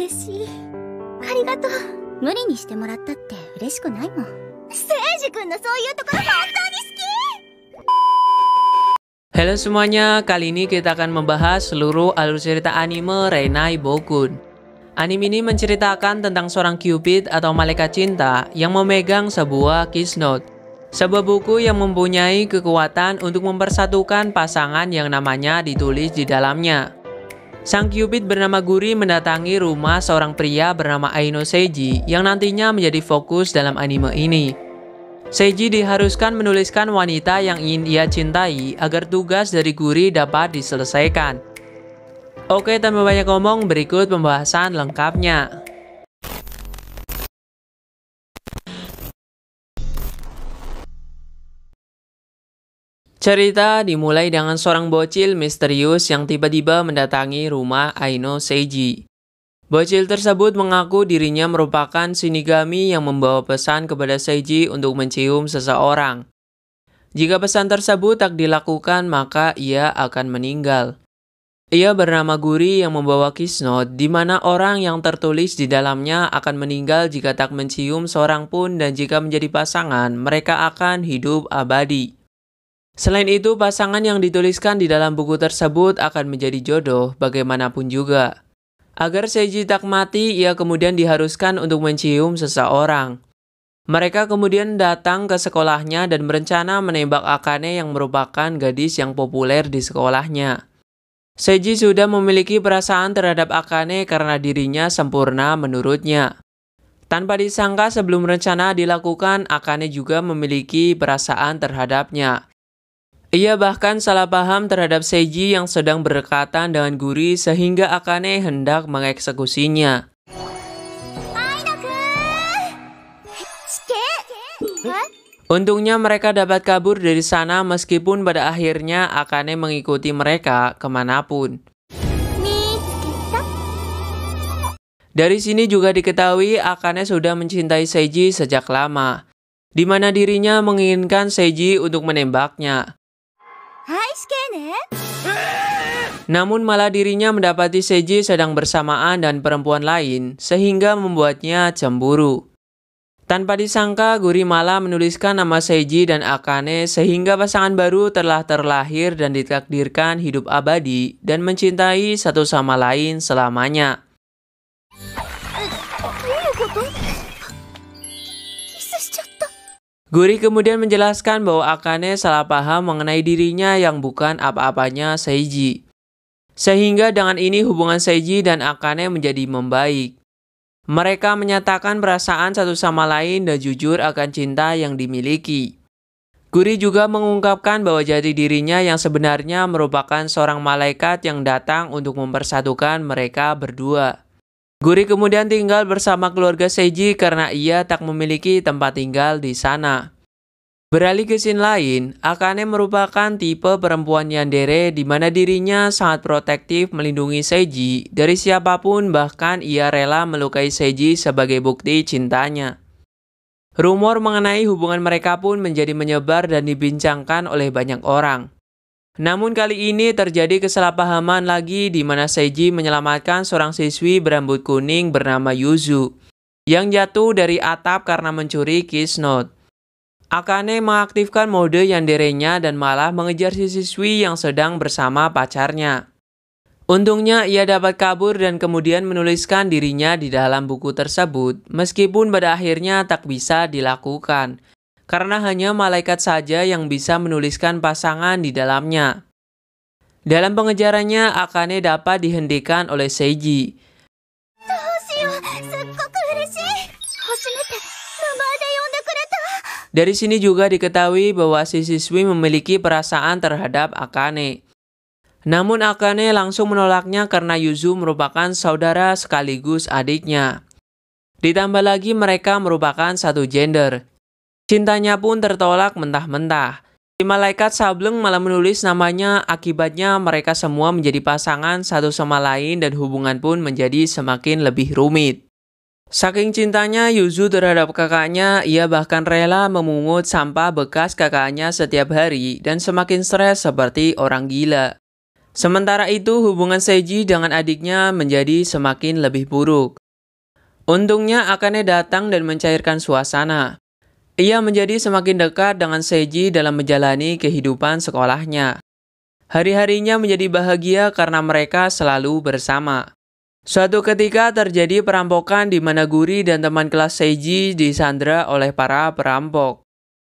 Halo semuanya, kali ini kita akan membahas seluruh alur cerita anime Renai Bokun. Anime ini menceritakan tentang seorang Cupid atau malaikat cinta yang memegang sebuah kiss note. Sebuah buku yang mempunyai kekuatan untuk mempersatukan pasangan yang namanya ditulis di dalamnya. Sang Cupid bernama Guri mendatangi rumah seorang pria bernama Aino Seiji yang nantinya menjadi fokus dalam anime ini. Seiji diharuskan menuliskan wanita yang ingin ia cintai agar tugas dari Guri dapat diselesaikan. Oke, tanpa banyak ngomong, berikut pembahasan lengkapnya. Cerita dimulai dengan seorang bocil misterius yang tiba-tiba mendatangi rumah Aino Seiji. Bocil tersebut mengaku dirinya merupakan Shinigami yang membawa pesan kepada Seiji untuk mencium seseorang. Jika pesan tersebut tak dilakukan, maka ia akan meninggal. Ia bernama Guri yang membawa kisnot, di mana orang yang tertulis di dalamnya akan meninggal jika tak mencium seorang pun dan jika menjadi pasangan, mereka akan hidup abadi. Selain itu, pasangan yang dituliskan di dalam buku tersebut akan menjadi jodoh bagaimanapun juga. Agar Seiji tak mati, ia kemudian diharuskan untuk mencium seseorang. Mereka kemudian datang ke sekolahnya dan berencana menembak Akane yang merupakan gadis yang populer di sekolahnya. Seiji sudah memiliki perasaan terhadap Akane karena dirinya sempurna menurutnya. Tanpa disangka sebelum rencana dilakukan, Akane juga memiliki perasaan terhadapnya. Ia bahkan salah paham terhadap Seiji yang sedang berdekatan dengan Guri sehingga Akane hendak mengeksekusinya. Untungnya mereka dapat kabur dari sana meskipun pada akhirnya Akane mengikuti mereka kemanapun. Dari sini juga diketahui Akane sudah mencintai Seiji sejak lama, di mana dirinya menginginkan Seiji untuk menembaknya. Namun malah dirinya mendapati Seiji sedang bersamaan dan perempuan lain, sehingga membuatnya cemburu. Tanpa disangka, Guri malah menuliskan nama Seiji dan Akane sehingga pasangan baru telah terlahir dan ditakdirkan hidup abadi dan mencintai satu sama lain selamanya. Guri kemudian menjelaskan bahwa Akane salah paham mengenai dirinya yang bukan apa-apanya Seiji. Sehingga dengan ini hubungan Seiji dan Akane menjadi membaik. Mereka menyatakan perasaan satu sama lain dan jujur akan cinta yang dimiliki. Guri juga mengungkapkan bahwa jati dirinya yang sebenarnya merupakan seorang malaikat yang datang untuk mempersatukan mereka berdua. Guri kemudian tinggal bersama keluarga Seiji karena ia tak memiliki tempat tinggal di sana. Beralih ke scene lain, Akane merupakan tipe perempuan yandere di mana dirinya sangat protektif melindungi Seiji dari siapapun bahkan ia rela melukai Seiji sebagai bukti cintanya. Rumor mengenai hubungan mereka pun menjadi menyebar dan dibincangkan oleh banyak orang. Namun kali ini terjadi kesalahpahaman lagi di mana Seiji menyelamatkan seorang siswi berambut kuning bernama Yuzu yang jatuh dari atap karena mencuri kiss note. Akane mengaktifkan mode yandere-nya dan malah mengejar si siswi yang sedang bersama pacarnya. Untungnya ia dapat kabur dan kemudian menuliskan dirinya di dalam buku tersebut meskipun pada akhirnya tak bisa dilakukan karena hanya malaikat saja yang bisa menuliskan pasangan di dalamnya. Dalam pengejarannya, Akane dapat dihentikan oleh Seiji. Dari sini juga diketahui bahwa si siswi memiliki perasaan terhadap Akane. Namun Akane langsung menolaknya karena Yuzu merupakan saudara sekaligus adiknya. Ditambah lagi mereka merupakan satu gender, Cintanya pun tertolak mentah-mentah. Si malaikat sableng malah menulis namanya, akibatnya mereka semua menjadi pasangan satu sama lain dan hubungan pun menjadi semakin lebih rumit. Saking cintanya Yuzu terhadap kakaknya, ia bahkan rela memungut sampah bekas kakaknya setiap hari dan semakin stres seperti orang gila. Sementara itu, hubungan Seiji dengan adiknya menjadi semakin lebih buruk. Untungnya Akane datang dan mencairkan suasana. Ia menjadi semakin dekat dengan Seiji dalam menjalani kehidupan sekolahnya. Hari-harinya menjadi bahagia karena mereka selalu bersama. Suatu ketika terjadi perampokan di mana dan teman kelas Seiji disandra oleh para perampok.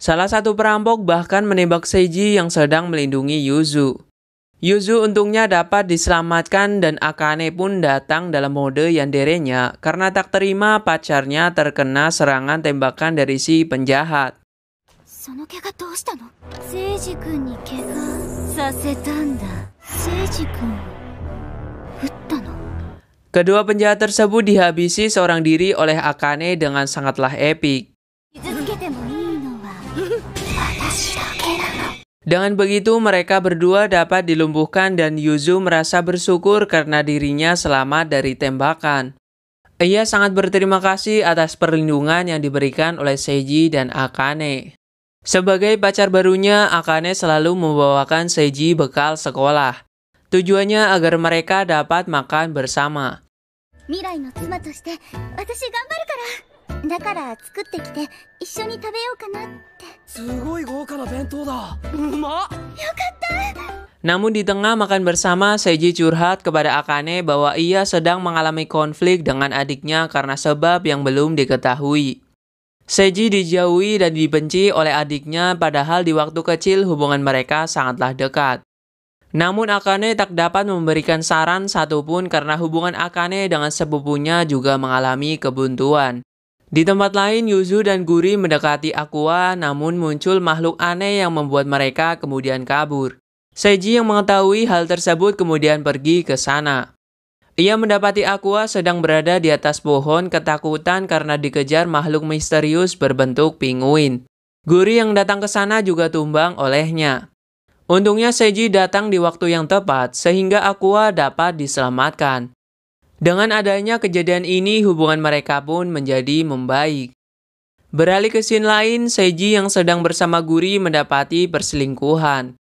Salah satu perampok bahkan menembak Seiji yang sedang melindungi Yuzu. Yuzu untungnya dapat diselamatkan dan Akane pun datang dalam mode yang derenya karena tak terima pacarnya terkena serangan tembakan dari si penjahat. Kedua penjahat tersebut dihabisi seorang diri oleh Akane dengan sangatlah epik. Dengan begitu mereka berdua dapat dilumpuhkan dan Yuzu merasa bersyukur karena dirinya selamat dari tembakan. Ia sangat berterima kasih atas perlindungan yang diberikan oleh Seiji dan Akane. Sebagai pacar barunya, Akane selalu membawakan Seiji bekal sekolah. Tujuannya agar mereka dapat makan bersama. 未来の妻として私頑張るからだから作ってきて一緒に食べようかなってすごい豪華な弁当だうまっよかった Namun di tengah makan bersama, Seiji curhat kepada Akane bahwa ia sedang mengalami konflik dengan adiknya karena sebab yang belum diketahui. Seiji dijauhi dan dibenci oleh adiknya padahal di waktu kecil hubungan mereka sangatlah dekat. Namun Akane tak dapat memberikan saran satupun karena hubungan Akane dengan sepupunya juga mengalami kebuntuan. Di tempat lain, Yuzu dan Guri mendekati Aqua namun muncul makhluk aneh yang membuat mereka kemudian kabur. Seiji yang mengetahui hal tersebut kemudian pergi ke sana. Ia mendapati Aqua sedang berada di atas pohon ketakutan karena dikejar makhluk misterius berbentuk pinguin. Guri yang datang ke sana juga tumbang olehnya. Untungnya Seiji datang di waktu yang tepat sehingga Aqua dapat diselamatkan. Dengan adanya kejadian ini, hubungan mereka pun menjadi membaik. Beralih ke scene lain, Seiji yang sedang bersama Guri mendapati perselingkuhan.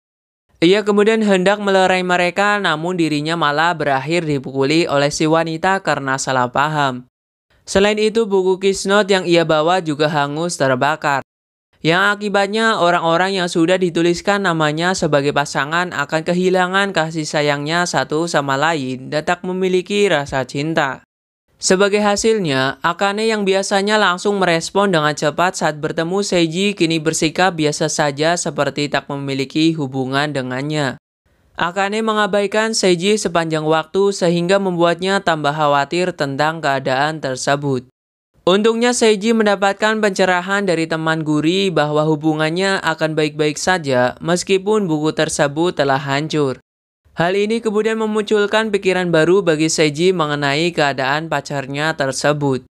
Ia kemudian hendak melerai mereka, namun dirinya malah berakhir dipukuli oleh si wanita karena salah paham. Selain itu, buku Kisnot yang ia bawa juga hangus terbakar yang akibatnya orang-orang yang sudah dituliskan namanya sebagai pasangan akan kehilangan kasih sayangnya satu sama lain dan tak memiliki rasa cinta. Sebagai hasilnya, Akane yang biasanya langsung merespon dengan cepat saat bertemu Seiji kini bersikap biasa saja seperti tak memiliki hubungan dengannya. Akane mengabaikan Seiji sepanjang waktu sehingga membuatnya tambah khawatir tentang keadaan tersebut. Untungnya Seiji mendapatkan pencerahan dari teman Guri bahwa hubungannya akan baik-baik saja meskipun buku tersebut telah hancur. Hal ini kemudian memunculkan pikiran baru bagi Seiji mengenai keadaan pacarnya tersebut.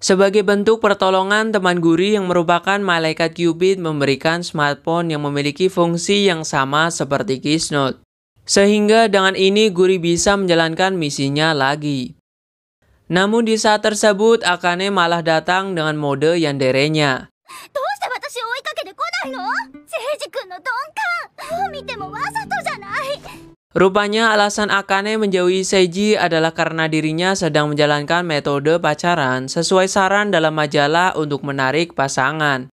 Sebagai bentuk pertolongan, teman Guri yang merupakan malaikat Cupid memberikan smartphone yang memiliki fungsi yang sama seperti Keynote. Sehingga dengan ini Guri bisa menjalankan misinya lagi. Namun di saat tersebut, Akane malah datang dengan mode yang derenya. Rupanya alasan Akane menjauhi Seiji adalah karena dirinya sedang menjalankan metode pacaran sesuai saran dalam majalah untuk menarik pasangan.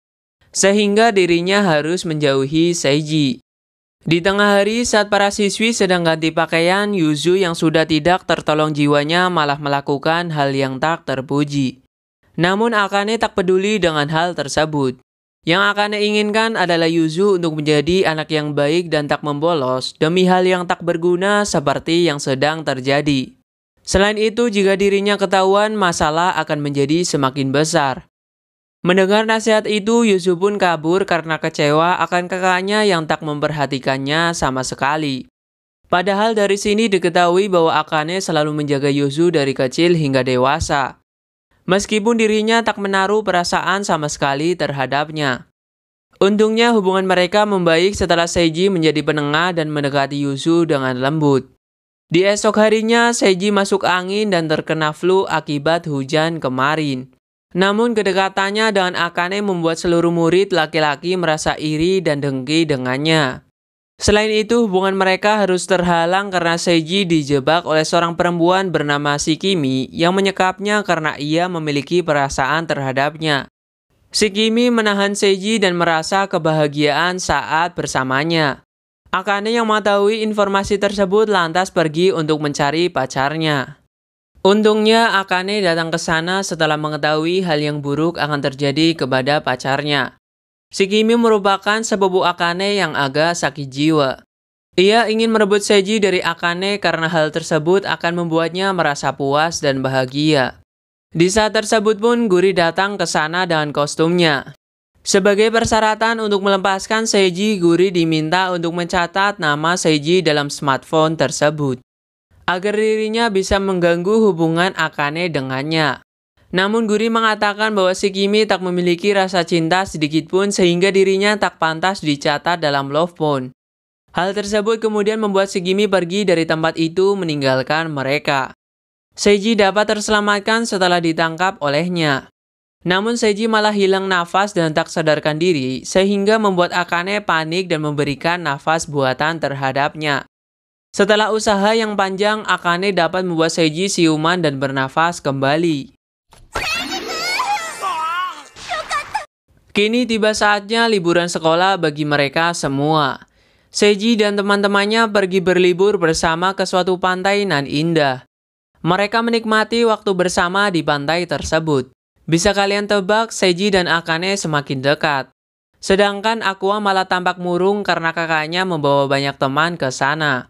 Sehingga dirinya harus menjauhi Seiji. Di tengah hari, saat para siswi sedang ganti pakaian, Yuzu yang sudah tidak tertolong jiwanya malah melakukan hal yang tak terpuji. Namun Akane tak peduli dengan hal tersebut. Yang Akane inginkan adalah Yuzu untuk menjadi anak yang baik dan tak membolos demi hal yang tak berguna seperti yang sedang terjadi. Selain itu, jika dirinya ketahuan, masalah akan menjadi semakin besar. Mendengar nasihat itu, Yusuf pun kabur karena kecewa akan kakaknya yang tak memperhatikannya sama sekali. Padahal dari sini diketahui bahwa Akane selalu menjaga Yuzu dari kecil hingga dewasa. Meskipun dirinya tak menaruh perasaan sama sekali terhadapnya. Untungnya hubungan mereka membaik setelah Seiji menjadi penengah dan mendekati Yuzu dengan lembut. Di esok harinya, Seiji masuk angin dan terkena flu akibat hujan kemarin. Namun kedekatannya dengan Akane membuat seluruh murid laki-laki merasa iri dan dengki dengannya. Selain itu, hubungan mereka harus terhalang karena Seiji dijebak oleh seorang perempuan bernama Shikimi yang menyekapnya karena ia memiliki perasaan terhadapnya. Shikimi menahan Seiji dan merasa kebahagiaan saat bersamanya. Akane yang mengetahui informasi tersebut lantas pergi untuk mencari pacarnya. Untungnya Akane datang ke sana setelah mengetahui hal yang buruk akan terjadi kepada pacarnya. Shikimi merupakan sepupu Akane yang agak sakit jiwa. Ia ingin merebut Seiji dari Akane karena hal tersebut akan membuatnya merasa puas dan bahagia. Di saat tersebut pun Guri datang ke sana dengan kostumnya. Sebagai persyaratan untuk melepaskan Seiji, Guri diminta untuk mencatat nama Seiji dalam smartphone tersebut agar dirinya bisa mengganggu hubungan Akane dengannya. Namun Guri mengatakan bahwa Kimi tak memiliki rasa cinta sedikitpun sehingga dirinya tak pantas dicatat dalam love phone. Hal tersebut kemudian membuat Kimi pergi dari tempat itu meninggalkan mereka. Seiji dapat terselamatkan setelah ditangkap olehnya. Namun Seiji malah hilang nafas dan tak sadarkan diri sehingga membuat Akane panik dan memberikan nafas buatan terhadapnya. Setelah usaha yang panjang, Akane dapat membuat Seiji siuman dan bernafas kembali. Kini tiba saatnya liburan sekolah bagi mereka semua. Seiji dan teman-temannya pergi berlibur bersama ke suatu pantai nan indah. Mereka menikmati waktu bersama di pantai tersebut. Bisa kalian tebak, Seiji dan Akane semakin dekat. Sedangkan Aqua malah tampak murung karena kakaknya membawa banyak teman ke sana.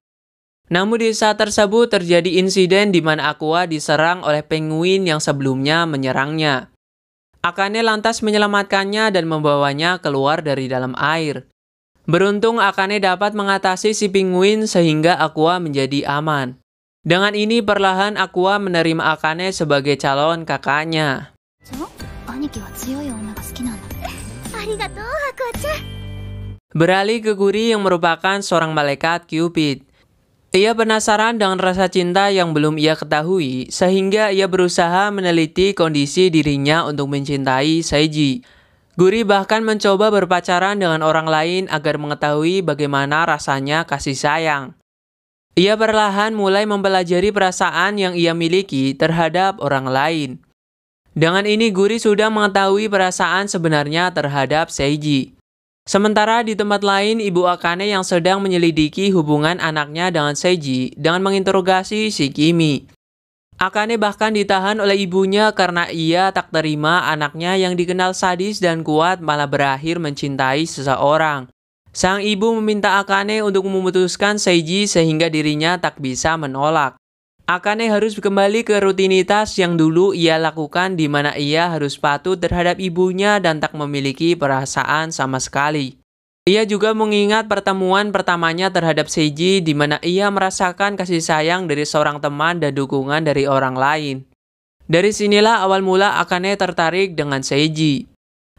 Namun di saat tersebut terjadi insiden di mana Aqua diserang oleh penguin yang sebelumnya menyerangnya. Akane lantas menyelamatkannya dan membawanya keluar dari dalam air. Beruntung Akane dapat mengatasi si penguin sehingga Aqua menjadi aman. Dengan ini perlahan Aqua menerima Akane sebagai calon kakaknya. Beralih ke Guri yang merupakan seorang malaikat Cupid. Ia penasaran dengan rasa cinta yang belum ia ketahui, sehingga ia berusaha meneliti kondisi dirinya untuk mencintai Seiji. Guri bahkan mencoba berpacaran dengan orang lain agar mengetahui bagaimana rasanya kasih sayang. Ia perlahan mulai mempelajari perasaan yang ia miliki terhadap orang lain. Dengan ini Guri sudah mengetahui perasaan sebenarnya terhadap Seiji. Sementara di tempat lain, Ibu Akane yang sedang menyelidiki hubungan anaknya dengan Seiji dengan menginterogasi si Akane bahkan ditahan oleh ibunya karena ia tak terima anaknya yang dikenal sadis dan kuat malah berakhir mencintai seseorang. Sang ibu meminta Akane untuk memutuskan Seiji sehingga dirinya tak bisa menolak. Akane harus kembali ke rutinitas yang dulu ia lakukan di mana ia harus patuh terhadap ibunya dan tak memiliki perasaan sama sekali. Ia juga mengingat pertemuan pertamanya terhadap Seiji di mana ia merasakan kasih sayang dari seorang teman dan dukungan dari orang lain. Dari sinilah awal mula Akane tertarik dengan Seiji.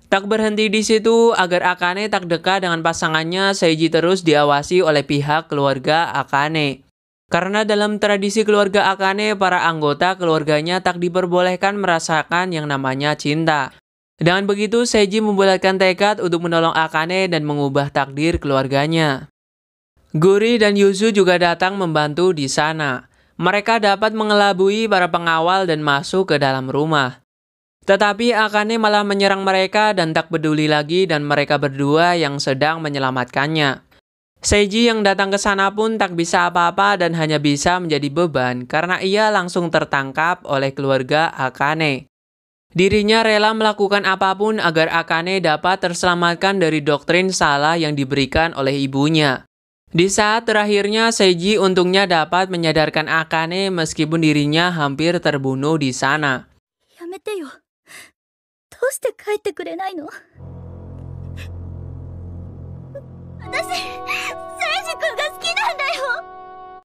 Tak berhenti di situ, agar Akane tak dekat dengan pasangannya, Seiji terus diawasi oleh pihak keluarga Akane. Karena dalam tradisi keluarga Akane, para anggota keluarganya tak diperbolehkan merasakan yang namanya cinta. Dengan begitu, Seiji membulatkan tekad untuk menolong Akane dan mengubah takdir keluarganya. Guri dan Yuzu juga datang membantu di sana. Mereka dapat mengelabui para pengawal dan masuk ke dalam rumah. Tetapi Akane malah menyerang mereka dan tak peduli lagi dan mereka berdua yang sedang menyelamatkannya. Seiji yang datang ke sana pun tak bisa apa-apa dan hanya bisa menjadi beban karena ia langsung tertangkap oleh keluarga Akane. Dirinya rela melakukan apapun agar Akane dapat terselamatkan dari doktrin salah yang diberikan oleh ibunya. Di saat terakhirnya, Seiji untungnya dapat menyadarkan Akane meskipun dirinya hampir terbunuh di sana.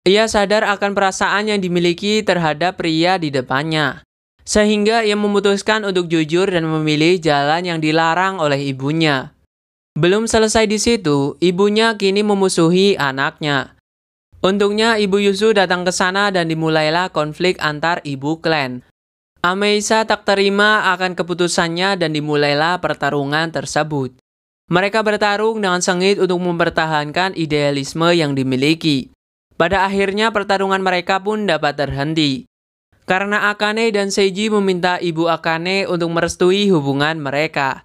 Ia sadar akan perasaan yang dimiliki terhadap pria di depannya. Sehingga ia memutuskan untuk jujur dan memilih jalan yang dilarang oleh ibunya. Belum selesai di situ, ibunya kini memusuhi anaknya. Untungnya ibu Yusu datang ke sana dan dimulailah konflik antar ibu klan. Ameisa tak terima akan keputusannya dan dimulailah pertarungan tersebut. Mereka bertarung dengan sengit untuk mempertahankan idealisme yang dimiliki. Pada akhirnya pertarungan mereka pun dapat terhenti. Karena Akane dan Seiji meminta ibu Akane untuk merestui hubungan mereka.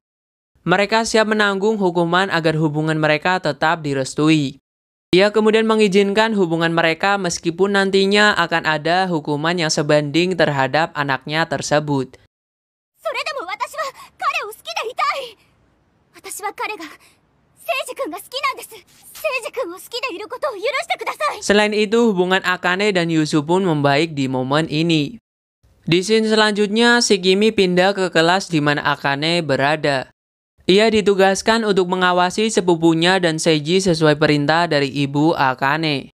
Mereka siap menanggung hukuman agar hubungan mereka tetap direstui. Ia kemudian mengizinkan hubungan mereka meskipun nantinya akan ada hukuman yang sebanding terhadap anaknya tersebut. Selain itu, hubungan Akane dan Yusuf pun membaik di momen ini. Di scene selanjutnya, Sigimi pindah ke kelas di mana Akane berada. Ia ditugaskan untuk mengawasi sepupunya dan Seiji sesuai perintah dari ibu Akane.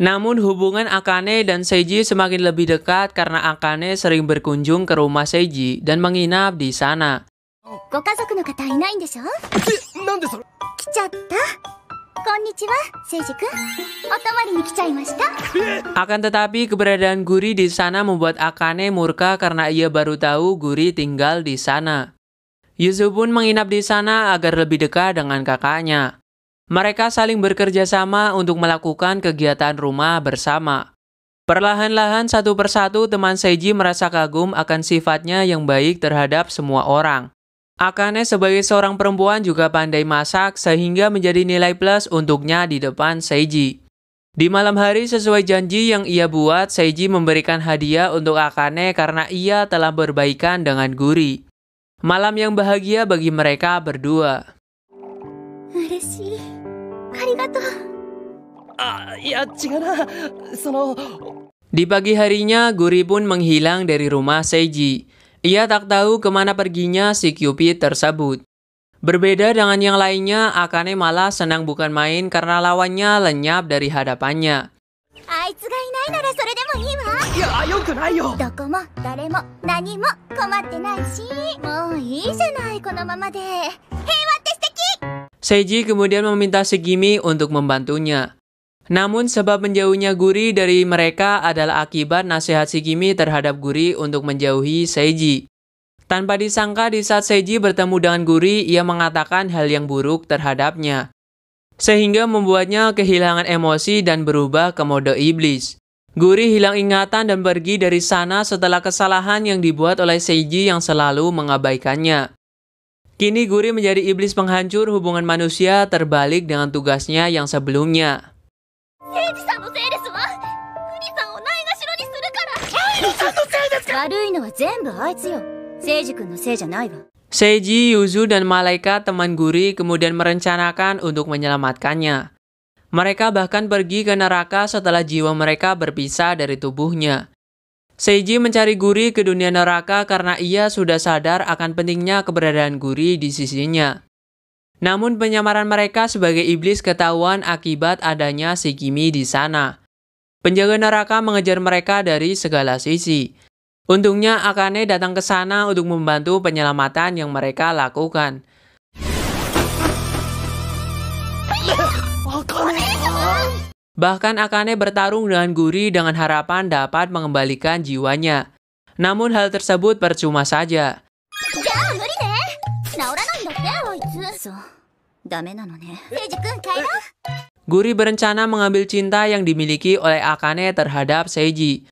Namun hubungan Akane dan Seiji semakin lebih dekat karena Akane sering berkunjung ke rumah Seiji dan menginap di sana. ご家族の方いないんでしょえなんでそれ来ちゃったこんにちは、Seiji Akan tetapi keberadaan Guri di sana membuat Akane murka karena ia baru tahu Guri tinggal di sana. Yuzu pun menginap di sana agar lebih dekat dengan kakaknya. Mereka saling bekerja sama untuk melakukan kegiatan rumah bersama. Perlahan-lahan satu persatu teman Seiji merasa kagum akan sifatnya yang baik terhadap semua orang. Akane sebagai seorang perempuan juga pandai masak sehingga menjadi nilai plus untuknya di depan Seiji. Di malam hari sesuai janji yang ia buat, Seiji memberikan hadiah untuk Akane karena ia telah berbaikan dengan Guri. Malam yang bahagia bagi mereka berdua. Ah, iya, di pagi harinya, Guri pun menghilang dari rumah Seiji. Ia tak tahu kemana perginya si Cupid tersebut. Berbeda dengan yang lainnya, Akane malah senang bukan main karena lawannya lenyap dari hadapannya. Ya, oh, Seiji kemudian meminta Segimi untuk membantunya. Namun sebab menjauhnya Guri dari mereka adalah akibat nasihat Shigimi terhadap Guri untuk menjauhi Seiji. Tanpa disangka di saat Seiji bertemu dengan Guri, ia mengatakan hal yang buruk terhadapnya. Sehingga membuatnya kehilangan emosi dan berubah ke mode iblis. Guri hilang ingatan dan pergi dari sana setelah kesalahan yang dibuat oleh Seiji yang selalu mengabaikannya. Kini Guri menjadi iblis penghancur hubungan manusia terbalik dengan tugasnya yang sebelumnya. 刑事さんのせいですわクリさんをないがしろにするから悪いのは全部あいつよ聖司君のせいじゃないわ Seiji, Yuzu, dan malaikat teman Guri kemudian merencanakan untuk menyelamatkannya. Mereka bahkan pergi ke neraka setelah jiwa mereka berpisah dari tubuhnya. Seiji mencari Guri ke dunia neraka karena ia sudah sadar akan pentingnya keberadaan Guri di sisinya. Namun penyamaran mereka sebagai iblis ketahuan akibat adanya si di sana. Penjaga neraka mengejar mereka dari segala sisi. Untungnya Akane datang ke sana untuk membantu penyelamatan yang mereka lakukan. Bahkan Akane bertarung dengan Guri dengan harapan dapat mengembalikan jiwanya. Namun hal tersebut percuma saja. Jam! Ya, Guri berencana mengambil cinta yang dimiliki oleh Akane terhadap Seiji.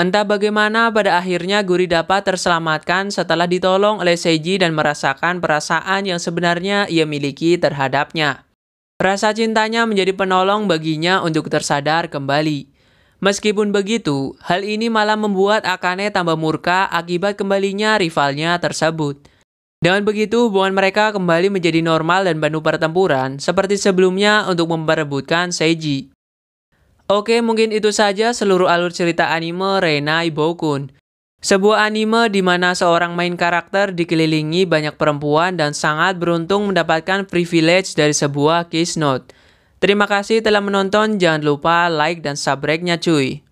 Entah bagaimana pada akhirnya Guri dapat terselamatkan setelah ditolong oleh Seiji dan merasakan perasaan yang sebenarnya ia miliki terhadapnya. Rasa cintanya menjadi penolong baginya untuk tersadar kembali. Meskipun begitu, hal ini malah membuat Akane tambah murka akibat kembalinya rivalnya tersebut. Dengan begitu, hubungan mereka kembali menjadi normal dan penuh pertempuran seperti sebelumnya untuk memperebutkan Seiji. Oke, mungkin itu saja seluruh alur cerita anime Reina Ibokun. Sebuah anime di mana seorang main karakter dikelilingi banyak perempuan dan sangat beruntung mendapatkan privilege dari sebuah kiss note. Terima kasih telah menonton, jangan lupa like dan subscribe-nya cuy.